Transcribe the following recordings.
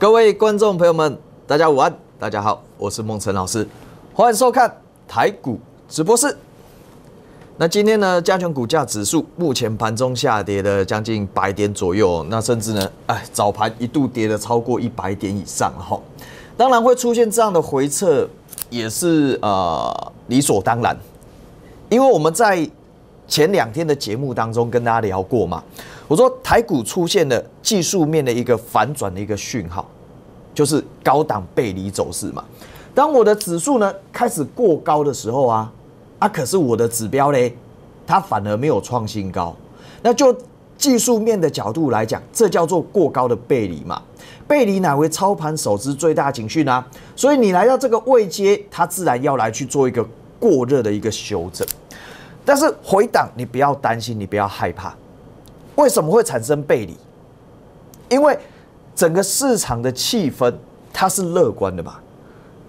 各位观众朋友们，大家午安，大家好，我是梦辰老师，欢迎收看台股直播室。那今天呢，加权股价指数目前盘中下跌了将近百点左右，那甚至呢，哎，早盘一度跌了超过一百点以上哈。当然会出现这样的回撤，也是呃理所当然，因为我们在。前两天的节目当中跟大家聊过嘛，我说台股出现了技术面的一个反转的一个讯号，就是高档背离走势嘛。当我的指数呢开始过高的时候啊，啊可是我的指标嘞它反而没有创新高，那就技术面的角度来讲，这叫做过高的背离嘛。背离乃为操盘手之最大警讯啊，所以你来到这个位阶，它自然要来去做一个过热的一个修正。但是回档，你不要担心，你不要害怕。为什么会产生背离？因为整个市场的气氛它是乐观的嘛，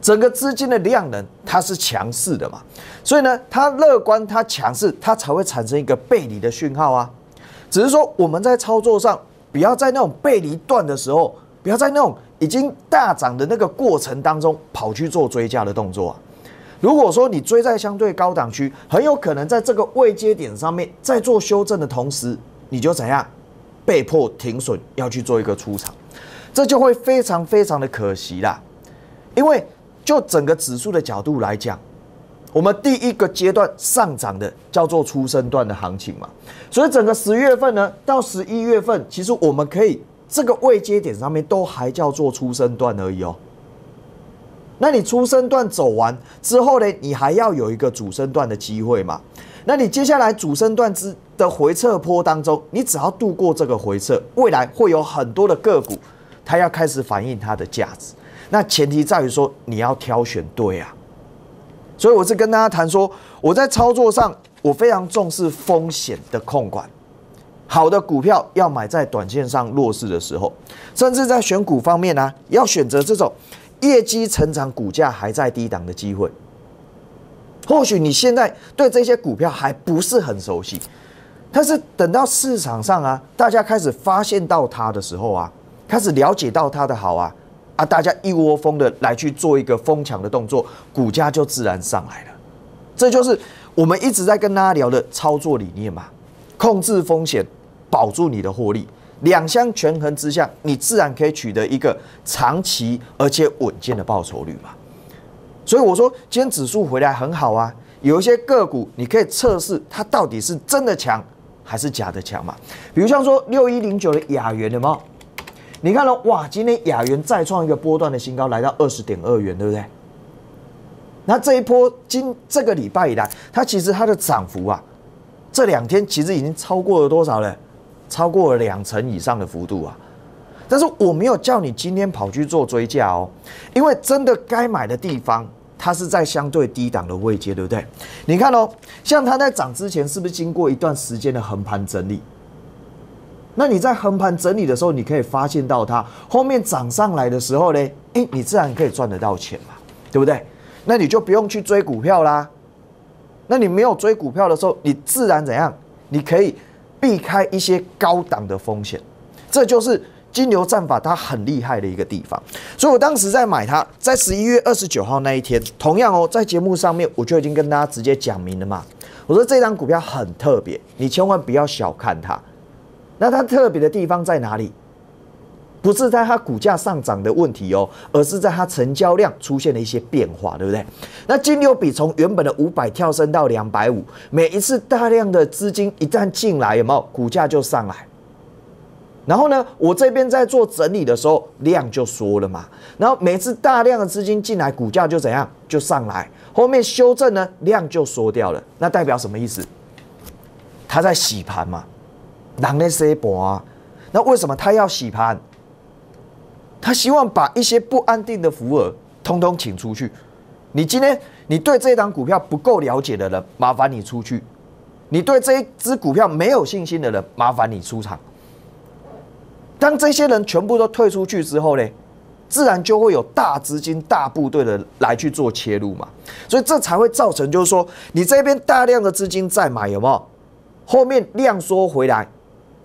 整个资金的量能它是强势的嘛，所以呢，它乐观，它强势，它才会产生一个背离的讯号啊。只是说我们在操作上，不要在那种背离段的时候，不要在那种已经大涨的那个过程当中跑去做追加的动作啊。如果说你追在相对高档区，很有可能在这个位阶点上面，在做修正的同时，你就怎样被迫停损，要去做一个出场，这就会非常非常的可惜啦。因为就整个指数的角度来讲，我们第一个阶段上涨的叫做出生段的行情嘛，所以整个十月份呢，到十一月份，其实我们可以这个位阶点上面都还叫做出生段而已哦。那你出生段走完之后呢？你还要有一个主升段的机会嘛？那你接下来主升段之的回撤坡当中，你只要度过这个回撤，未来会有很多的个股，它要开始反映它的价值。那前提在于说你要挑选对啊。所以我是跟大家谈说，我在操作上我非常重视风险的控管。好的股票要买在短线上弱势的时候，甚至在选股方面啊，要选择这种。业绩成长，股价还在低档的机会，或许你现在对这些股票还不是很熟悉，但是等到市场上啊，大家开始发现到它的时候啊，开始了解到它的好啊啊，大家一窝蜂的来去做一个疯抢的动作，股价就自然上来了。这就是我们一直在跟大家聊的操作理念嘛，控制风险，保住你的获利。两相权衡之下，你自然可以取得一个长期而且稳健的报酬率嘛。所以我说，今天指数回来很好啊，有一些个股你可以测试它到底是真的强还是假的强嘛。比如像说六一零九的雅源的嘛，你看了哇，今天雅源再创一个波段的新高，来到二十点二元，对不对？那这一波今这个礼拜以来，它其实它的涨幅啊，这两天其实已经超过了多少了？超过两成以上的幅度啊，但是我没有叫你今天跑去做追价哦，因为真的该买的地方，它是在相对低档的位阶，对不对？你看哦，像它在涨之前，是不是经过一段时间的横盘整理？那你在横盘整理的时候，你可以发现到它后面涨上来的时候呢，哎，你自然可以赚得到钱嘛，对不对？那你就不用去追股票啦，那你没有追股票的时候，你自然怎样？你可以。避开一些高档的风险，这就是金牛战法它很厉害的一个地方。所以我当时在买它，在十一月二十九号那一天，同样哦，在节目上面我就已经跟大家直接讲明了嘛，我说这张股票很特别，你千万不要小看它。那它特别的地方在哪里？不是在它股价上涨的问题哦，而是在它成交量出现了一些变化，对不对？那金牛比从原本的五百跳升到两百五，每一次大量的资金一旦进来，有没有股价就上来？然后呢，我这边在做整理的时候量就缩了嘛。然后每次大量的资金进来，股价就怎样就上来？后面修正呢量就缩掉了，那代表什么意思？它在洗盘嘛，狼的衰啊。那为什么它要洗盘？他希望把一些不安定的福尔通通请出去。你今天你对这档股票不够了解的人，麻烦你出去；你对这一只股票没有信心的人，麻烦你出场。当这些人全部都退出去之后呢，自然就会有大资金、大部队的来去做切入嘛。所以这才会造成，就是说你这边大量的资金在买，有没有？后面量缩回来，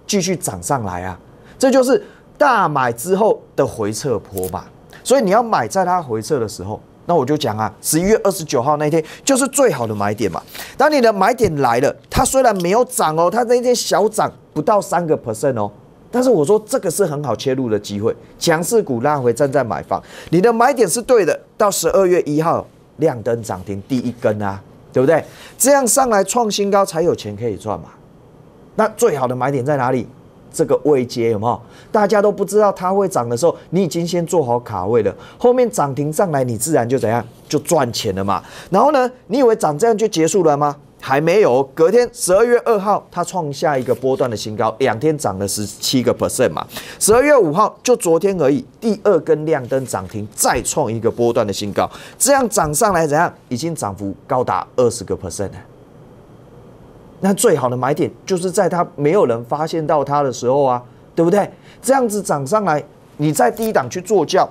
继续涨上来啊，这就是。大买之后的回撤坡吧。所以你要买在它回撤的时候，那我就讲啊，十一月二十九号那天就是最好的买点嘛。当你的买点来了，它虽然没有涨哦，它那天小涨不到三个 percent 哦，但是我说这个是很好切入的机会，强势股拉回正在买房，你的买点是对的。到十二月一号亮灯涨停第一根啊，对不对？这样上来创新高才有钱可以赚嘛。那最好的买点在哪里？这个位阶有没有？大家都不知道它会涨的时候，你已经先做好卡位了。后面涨停上来，你自然就怎样，就赚钱了嘛。然后呢，你以为涨这样就结束了吗？还没有。隔天十二月二号，它创下一个波段的新高，两天涨了十七个 percent 嘛。十二月五号，就昨天而已，第二根亮灯涨停，再创一个波段的新高。这样涨上来怎样？已经涨幅高达二十个 percent 了。那最好的买点就是在它没有人发现到它的时候啊，对不对？这样子涨上来，你在低档去做叫，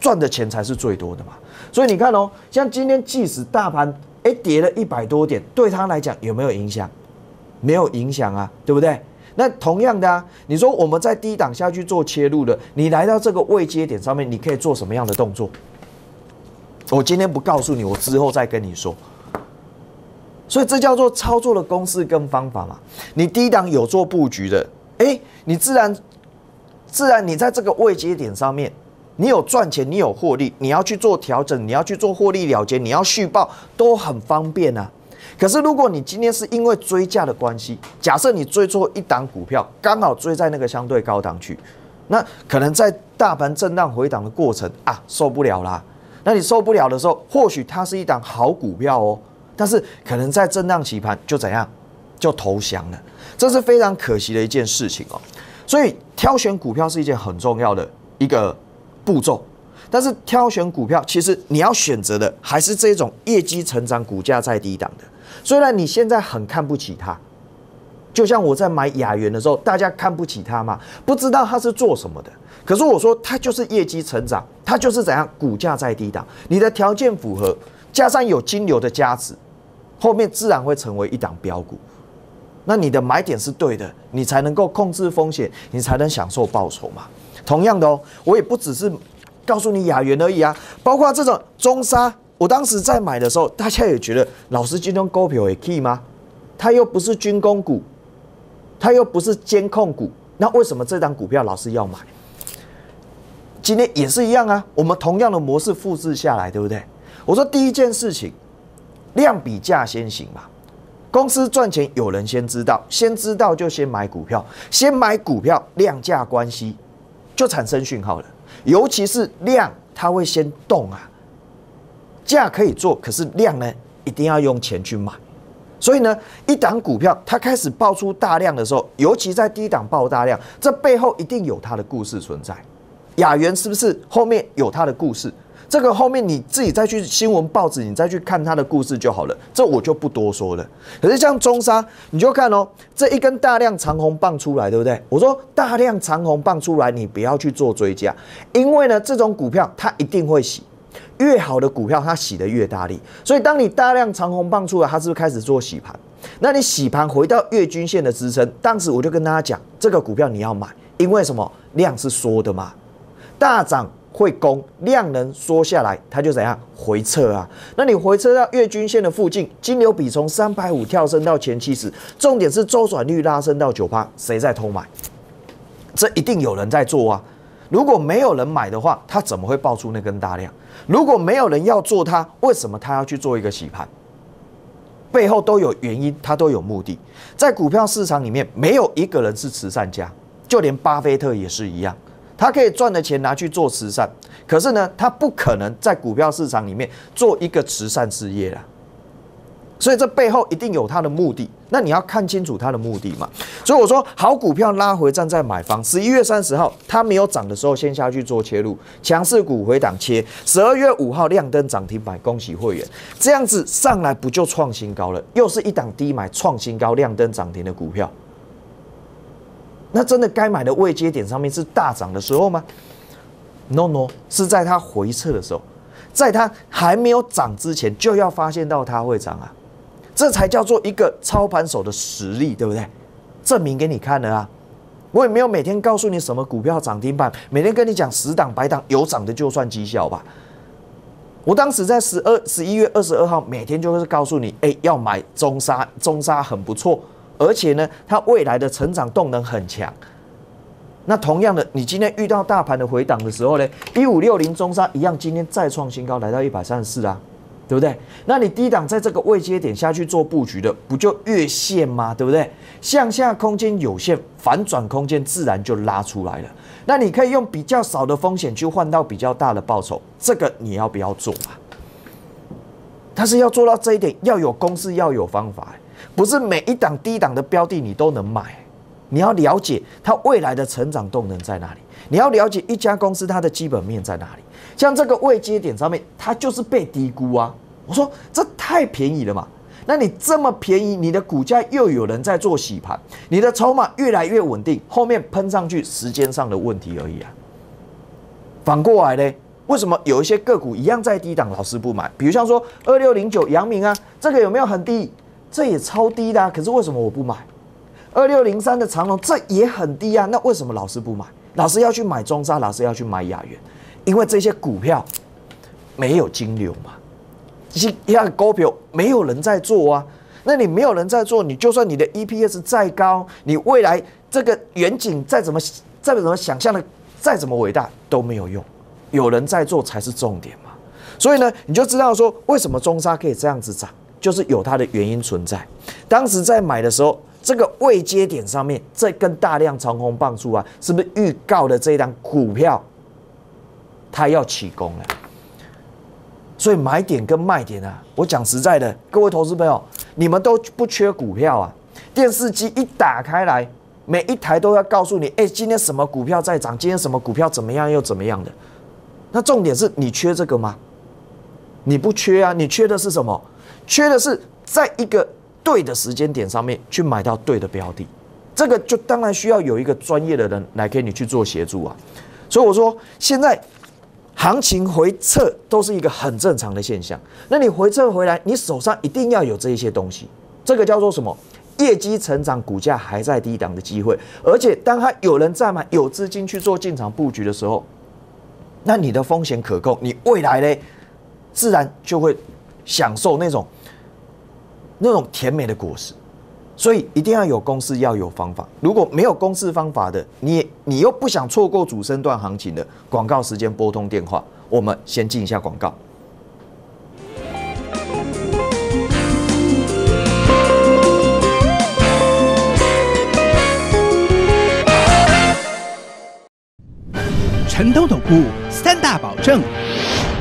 赚的钱才是最多的嘛。所以你看哦，像今天即使大盘哎跌了一百多点，对它来讲有没有影响？没有影响啊，对不对？那同样的啊，你说我们在低档下去做切入的，你来到这个位阶点上面，你可以做什么样的动作？我今天不告诉你，我之后再跟你说。所以这叫做操作的公式跟方法嘛？你低档有做布局的，哎，你自然自然你在这个位阶点上面，你有赚钱，你有获利，你要去做调整，你要去做获利了结，你要续报都很方便啊。可是如果你今天是因为追价的关系，假设你追错一档股票，刚好追在那个相对高档区，那可能在大盘震荡回档的过程啊，受不了啦。那你受不了的时候，或许它是一档好股票哦。但是可能在震荡期盘就怎样，就投降了，这是非常可惜的一件事情哦。所以挑选股票是一件很重要的一个步骤，但是挑选股票其实你要选择的还是这种业绩成长、股价在低档的。虽然你现在很看不起它，就像我在买雅园的时候，大家看不起它嘛，不知道它是做什么的。可是我说它就是业绩成长，它就是怎样，股价在低档，你的条件符合。加上有金流的加持，后面自然会成为一档标股。那你的买点是对的，你才能够控制风险，你才能享受报酬嘛。同样的哦，我也不只是告诉你雅元而已啊，包括这种中沙，我当时在买的时候，大家也觉得老师今天勾票也可以吗？它又不是军工股，它又不是监控股，那为什么这张股票老师要买？今天也是一样啊，我们同样的模式复制下来，对不对？我说第一件事情，量比价先行嘛。公司赚钱，有人先知道，先知道就先买股票，先买股票量价关系就产生讯号了。尤其是量，它会先动啊。价可以做，可是量呢，一定要用钱去买。所以呢，一档股票它开始爆出大量的时候，尤其在低档爆大量，这背后一定有它的故事存在。雅园是不是后面有它的故事？这个后面你自己再去新闻报纸，你再去看它的故事就好了，这我就不多说了。可是像中沙，你就看哦，这一根大量长红棒出来，对不对？我说大量长红棒出来，你不要去做追加，因为呢，这种股票它一定会洗，越好的股票它洗的越大力。所以当你大量长红棒出来，它是不是开始做洗盘？那你洗盘回到月均线的支撑，当时我就跟大家讲，这个股票你要买，因为什么？量是缩的嘛，大涨。会供量能缩下来，它就怎样回撤啊？那你回撤到月均线的附近，金牛比从三百五跳升到前七十，重点是周转率拉升到九八，谁在偷买？这一定有人在做啊！如果没有人买的话，他怎么会爆出那根大量？如果没有人要做它，为什么他要去做一个洗盘？背后都有原因，他都有目的。在股票市场里面，没有一个人是慈善家，就连巴菲特也是一样。他可以赚的钱拿去做慈善，可是呢，他不可能在股票市场里面做一个慈善事业了，所以这背后一定有他的目的。那你要看清楚他的目的嘛。所以我说，好股票拉回站在买房。十一月三十号它没有涨的时候，先下去做切入，强势股回档切。十二月五号亮灯涨停板，恭喜会员，这样子上来不就创新高了？又是一档低买创新高亮灯涨停的股票。那真的该买的位阶点上面是大涨的时候吗？No No，是在它回撤的时候，在它还没有涨之前就要发现到它会涨啊，这才叫做一个操盘手的实力，对不对？证明给你看了啊，我也没有每天告诉你什么股票涨停板，每天跟你讲十档百档，有涨的就算绩效吧。我当时在十二十一月二十二号，每天就是告诉你，哎，要买中沙，中沙很不错。而且呢，它未来的成长动能很强。那同样的，你今天遇到大盘的回档的时候呢，一五六零中沙一样，今天再创新高，来到一百三十四啊，对不对？那你低档在这个位阶点下去做布局的，不就越线吗？对不对？向下空间有限，反转空间自然就拉出来了。那你可以用比较少的风险去换到比较大的报酬，这个你要不要做啊？但是要做到这一点，要有公式，要有方法。不是每一档低档的标的你都能买，你要了解它未来的成长动能在哪里，你要了解一家公司它的基本面在哪里。像这个位接点上面，它就是被低估啊！我说这太便宜了嘛，那你这么便宜，你的股价又有人在做洗盘，你的筹码越来越稳定，后面喷上去时间上的问题而已啊。反过来呢，为什么有一些个股一样在低档老师不买？比如像说二六零九阳明啊，这个有没有很低？这也超低的，可是为什么我不买？二六零三的长龙，这也很低啊，那为什么老师不买？老师要去买中沙，老师要去买雅元，因为这些股票没有金流嘛，一一个股票没有人在做啊，那你没有人在做，你就算你的 EPS 再高，你未来这个远景再怎么再怎么想象的再怎么伟大都没有用，有人在做才是重点嘛。所以呢，你就知道说为什么中沙可以这样子涨。就是有它的原因存在。当时在买的时候，这个未接点上面这根大量长红棒柱啊，是不是预告的这一档股票它要起功了？所以买点跟卖点啊，我讲实在的，各位投资朋友，你们都不缺股票啊。电视机一打开来，每一台都要告诉你，哎，今天什么股票在涨，今天什么股票怎么样又怎么样的。那重点是你缺这个吗？你不缺啊，你缺的是什么？缺的是在一个对的时间点上面去买到对的标的，这个就当然需要有一个专业的人来给你去做协助啊。所以我说，现在行情回撤都是一个很正常的现象。那你回撤回来，你手上一定要有这一些东西，这个叫做什么？业绩成长、股价还在低档的机会，而且当它有人在买、有资金去做进场布局的时候，那你的风险可控，你未来嘞自然就会。享受那种那种甜美的果实，所以一定要有公式，要有方法。如果没有公式方法的，你你又不想错过主升段行情的广告时间，拨通电话。我们先进一下广告。城投总部三大保证。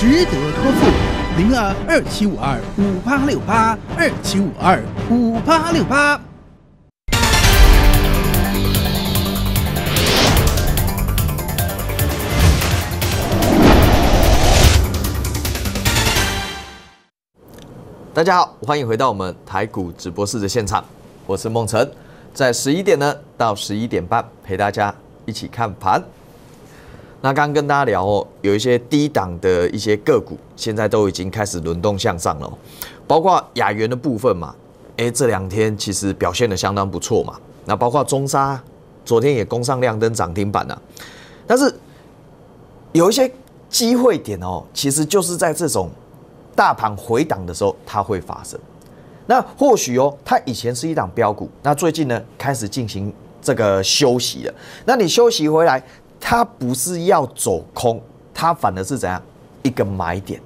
值得托付，零二二七五二五八六八二七五二五八六八。大家好，欢迎回到我们台股直播室的现场，我是梦辰，在十一点呢到十一点半陪大家一起看盘。那刚跟大家聊哦，有一些低档的一些个股，现在都已经开始轮动向上喽，包括亚元的部分嘛，哎，这两天其实表现的相当不错嘛。那包括中沙，昨天也攻上亮灯涨停板了。但是有一些机会点哦，其实就是在这种大盘回档的时候它会发生。那或许哦，它以前是一档标股，那最近呢开始进行这个休息了。那你休息回来。它不是要走空，它反而是怎样一个买点？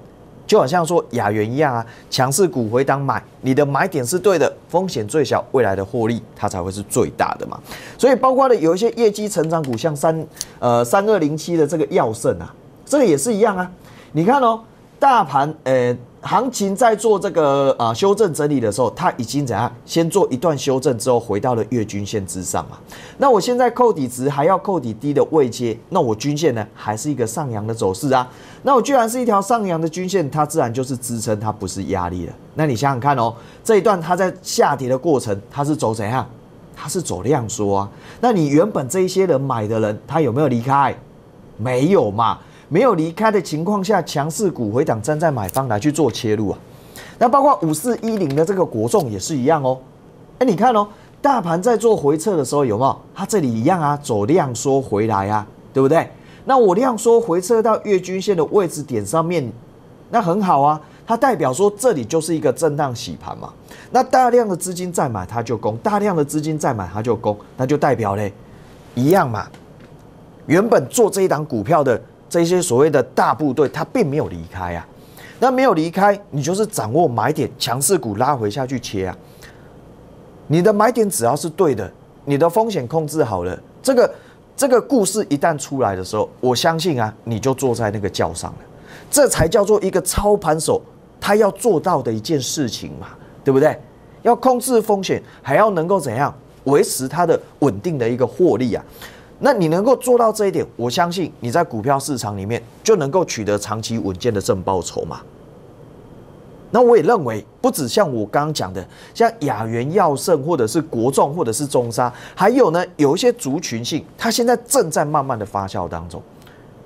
就好像说亚元一样啊，强势股回档买，你的买点是对的，风险最小，未来的获利它才会是最大的嘛。所以包括了有一些业绩成长股，像三呃三二零七的这个药圣啊，这个也是一样啊。你看哦。大盘呃，行情在做这个啊修正整理的时候，它已经怎样？先做一段修正之后，回到了月均线之上啊。那我现在扣底值，还要扣底低的位阶，那我均线呢，还是一个上扬的走势啊。那我居然是一条上扬的均线，它自然就是支撑，它不是压力了。那你想想看哦，这一段它在下跌的过程，它是走怎样？它是走量缩啊。那你原本这些人买的人，他有没有离开？没有嘛。没有离开的情况下，强势股回档站在买方来去做切入啊。那包括五四一零的这个国众也是一样哦。哎，你看哦，大盘在做回撤的时候有没有？它这里一样啊，走量缩回来啊，对不对？那我量缩回撤到月均线的位置点上面，那很好啊，它代表说这里就是一个震荡洗盘嘛。那大量的资金再买它就攻，大量的资金再买它就攻，那就代表嘞，一样嘛。原本做这一档股票的。这些所谓的大部队，他并没有离开呀。那没有离开，你就是掌握买点，强势股拉回下去切啊。你的买点只要是对的，你的风险控制好了，这个这个故事一旦出来的时候，我相信啊，你就坐在那个轿上了。这才叫做一个操盘手他要做到的一件事情嘛，对不对？要控制风险，还要能够怎样维持它的稳定的一个获利啊？那你能够做到这一点，我相信你在股票市场里面就能够取得长期稳健的正报酬嘛。那我也认为，不止像我刚刚讲的，像雅园、药盛或者是国重或者是中沙，还有呢，有一些族群性，它现在正在慢慢的发酵当中，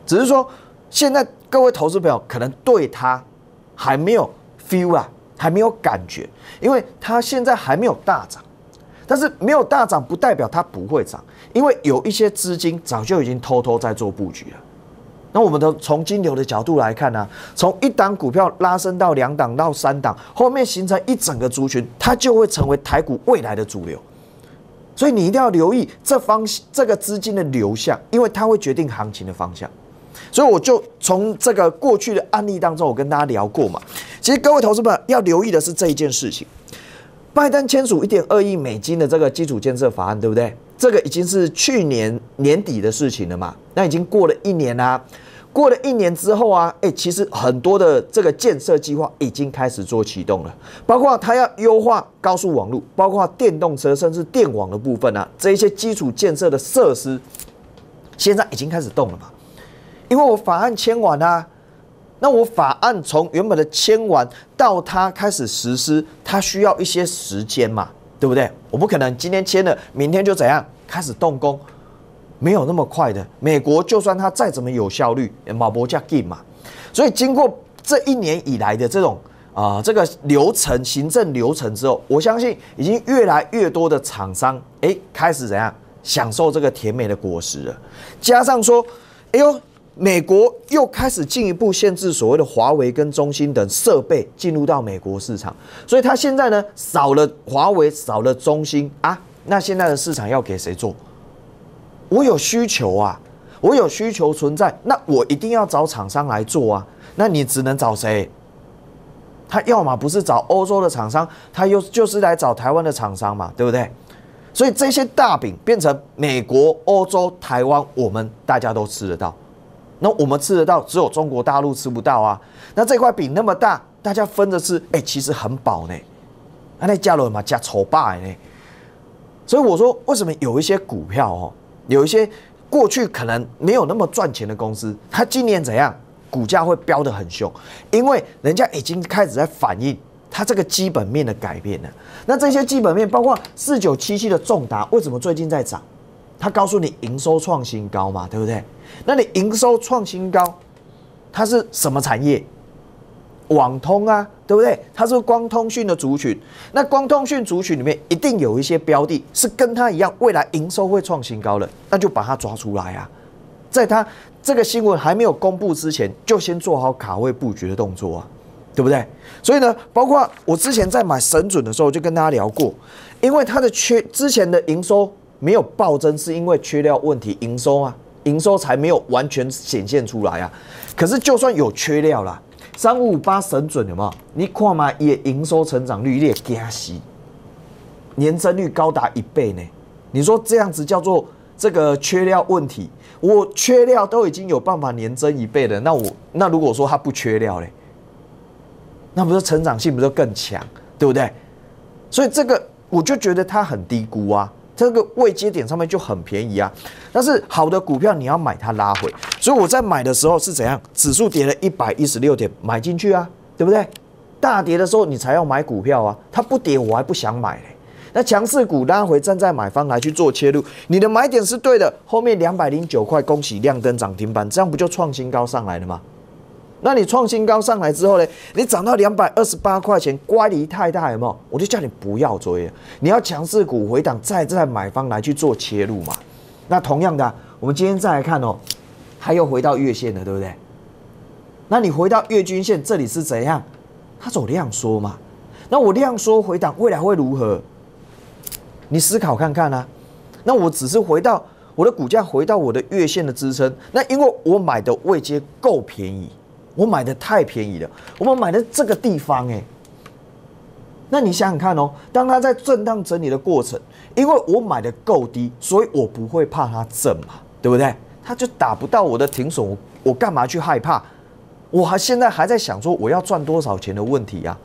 只是说，现在各位投资朋友可能对它还没有 feel 啊，还没有感觉，因为它现在还没有大涨。但是没有大涨，不代表它不会涨，因为有一些资金早就已经偷偷在做布局了。那我们的从金牛的角度来看呢，从一档股票拉升到两档到三档，后面形成一整个族群，它就会成为台股未来的主流。所以你一定要留意这方这个资金的流向，因为它会决定行情的方向。所以我就从这个过去的案例当中，我跟大家聊过嘛。其实各位投资们要留意的是这一件事情。拜登签署一点二亿美金的这个基础建设法案，对不对？这个已经是去年年底的事情了嘛？那已经过了一年啦，过了一年之后啊，哎，其实很多的这个建设计划已经开始做启动了，包括他要优化高速网络，包括电动车，甚至电网的部分啊，这一些基础建设的设施，现在已经开始动了嘛？因为我法案签完啦。那我法案从原本的签完到它开始实施，它需要一些时间嘛，对不对？我不可能今天签了，明天就怎样开始动工，没有那么快的。美国就算它再怎么有效率，马伯加 G 嘛，所以经过这一年以来的这种啊这个流程行政流程之后，我相信已经越来越多的厂商哎开始怎样享受这个甜美的果实了，加上说哎呦。美国又开始进一步限制所谓的华为跟中兴等设备进入到美国市场，所以它现在呢少了华为，少了中兴啊，那现在的市场要给谁做？我有需求啊，我有需求存在，那我一定要找厂商来做啊。那你只能找谁？他要么不是找欧洲的厂商，他又就是来找台湾的厂商嘛，对不对？所以这些大饼变成美国、欧洲、台湾，我们大家都吃得到。那我们吃得到，只有中国大陆吃不到啊。那这块饼那么大，大家分着吃，哎，其实很饱呢。那加了什加丑八呢？所以我说，为什么有一些股票哦，有一些过去可能没有那么赚钱的公司，它今年怎样，股价会飙得很凶？因为人家已经开始在反映它这个基本面的改变呢。那这些基本面，包括四九七七的重达，为什么最近在涨？他告诉你营收创新高嘛，对不对？那你营收创新高，它是什么产业？网通啊，对不对？它是光通讯的族群。那光通讯族群里面一定有一些标的是跟它一样，未来营收会创新高的，那就把它抓出来啊！在它这个新闻还没有公布之前，就先做好卡位布局的动作啊，对不对？所以呢，包括我之前在买神准的时候，就跟大家聊过，因为它的缺之前的营收。没有暴增是因为缺料问题，营收啊，营收才没有完全显现出来啊。可是就算有缺料啦，三五五八神准有没有？你看嘛，也营收成长率有点惊喜，年增率高达一倍呢。你说这样子叫做这个缺料问题？我缺料都已经有办法年增一倍了，那我那如果说它不缺料嘞，那不是成长性不是更强，对不对？所以这个我就觉得它很低估啊。这个未接点上面就很便宜啊，但是好的股票你要买它拉回，所以我在买的时候是怎样？指数跌了一百一十六点买进去啊，对不对？大跌的时候你才要买股票啊，它不跌我还不想买嘞。那强势股拉回站在买方来去做切入，你的买点是对的，后面两百零九块恭喜亮灯涨停板，这样不就创新高上来了吗？那你创新高上来之后呢？你涨到两百二十八块钱，乖离太大有有？我就叫你不要追，你要强势股回档再再买方来去做切入嘛。那同样的，我们今天再来看哦，还有回到月线的，对不对？那你回到月均线这里是怎样？他走量缩嘛？那我量缩回档未来会如何？你思考看看啊。那我只是回到我的股价回到我的月线的支撑，那因为我买的位阶够便宜。我买的太便宜了，我们买的这个地方，哎，那你想想看哦，当它在震荡整理的过程，因为我买的够低，所以我不会怕它震嘛，对不对？它就打不到我的停损，我我干嘛去害怕？我还现在还在想说我要赚多少钱的问题呀？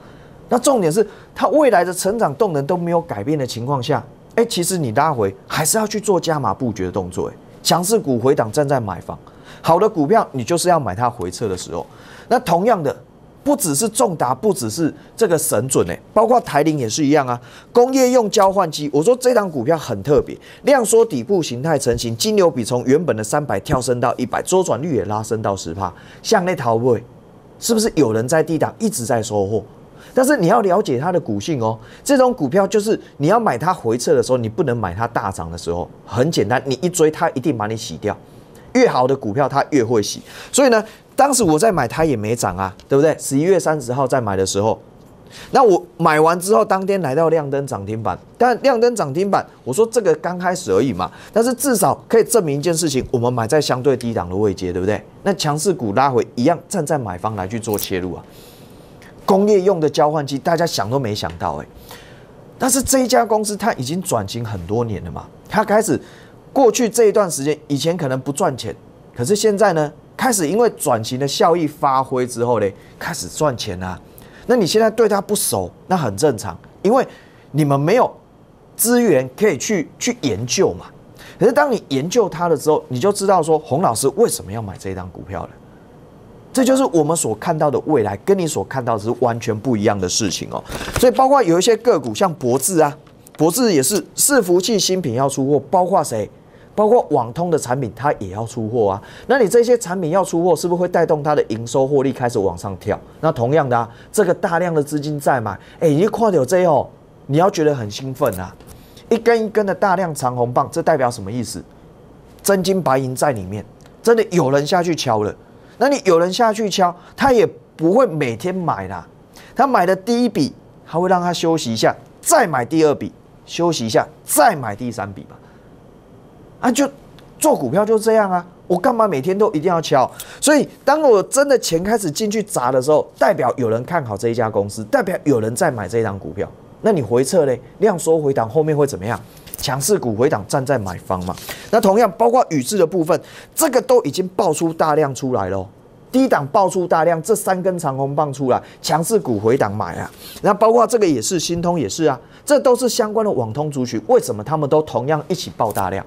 那重点是它未来的成长动能都没有改变的情况下，哎，其实你拉回还是要去做加码布局的动作，哎，强势股回档正在买房。好的股票，你就是要买它回撤的时候。那同样的，不只是重达，不只是这个神准哎，包括台铃也是一样啊。工业用交换机，我说这档股票很特别，量缩底部形态成型，金牛比从原本的三百跳升到一百，周转率也拉升到十帕，向内逃位，是不是有人在低档一直在收货？但是你要了解它的股性哦，这种股票就是你要买它回撤的时候，你不能买它大涨的时候。很简单，你一追它，一定把你洗掉。越好的股票它越会洗，所以呢，当时我在买它也没涨啊，对不对？十一月三十号在买的时候，那我买完之后当天来到亮灯涨停板，但亮灯涨停板，我说这个刚开始而已嘛，但是至少可以证明一件事情，我们买在相对低档的位阶，对不对？那强势股拉回一样站在买方来去做切入啊。工业用的交换机大家想都没想到哎，但是这一家公司它已经转型很多年了嘛，它开始。过去这一段时间，以前可能不赚钱，可是现在呢，开始因为转型的效益发挥之后呢，开始赚钱了。那你现在对它不熟，那很正常，因为你们没有资源可以去去研究嘛。可是当你研究它的时候，你就知道说洪老师为什么要买这一张股票了。这就是我们所看到的未来，跟你所看到的是完全不一样的事情哦。所以包括有一些个股，像博智啊，博智也是伺服器新品要出货，包括谁？包括网通的产品，它也要出货啊。那你这些产品要出货，是不是会带动它的营收获利开始往上跳？那同样的啊，这个大量的资金在买，哎，一跨掉这哦，你要觉得很兴奋啊？一根一根的大量长红棒，这代表什么意思？真金白银在里面，真的有人下去敲了。那你有人下去敲，他也不会每天买啦。他买的第一笔，他会让他休息一下，再买第二笔，休息一下，再买第三笔吧。啊，就做股票就这样啊！我干嘛每天都一定要敲？所以当我真的钱开始进去砸的时候，代表有人看好这一家公司，代表有人在买这一张股票。那你回撤嘞，量缩回档后面会怎么样？强势股回档站在买方嘛。那同样包括宇智的部分，这个都已经爆出大量出来了，低档爆出大量，这三根长红棒出来，强势股回档买啊。那包括这个也是新通也是啊，这都是相关的网通族群。为什么他们都同样一起爆大量？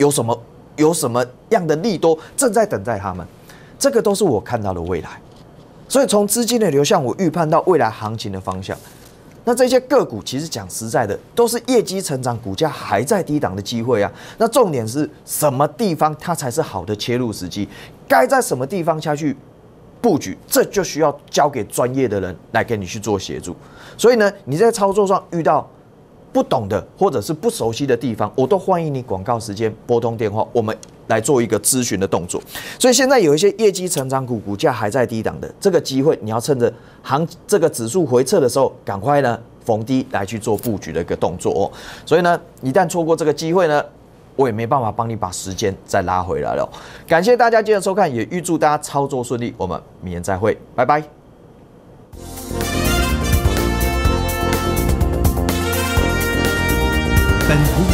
有什么有什么样的利多正在等待他们，这个都是我看到的未来。所以从资金的流向，我预判到未来行情的方向。那这些个股其实讲实在的，都是业绩成长、股价还在低档的机会啊。那重点是什么地方它才是好的切入时机？该在什么地方下去布局？这就需要交给专业的人来给你去做协助。所以呢，你在操作上遇到。不懂的或者是不熟悉的地方，我都欢迎你广告时间拨通电话，我们来做一个咨询的动作。所以现在有一些业绩成长股，股价还在低档的这个机会，你要趁着行这个指数回撤的时候，赶快呢逢低来去做布局的一个动作哦。所以呢，一旦错过这个机会呢，我也没办法帮你把时间再拉回来了。感谢大家继续收看，也预祝大家操作顺利。我们明天再会，拜拜。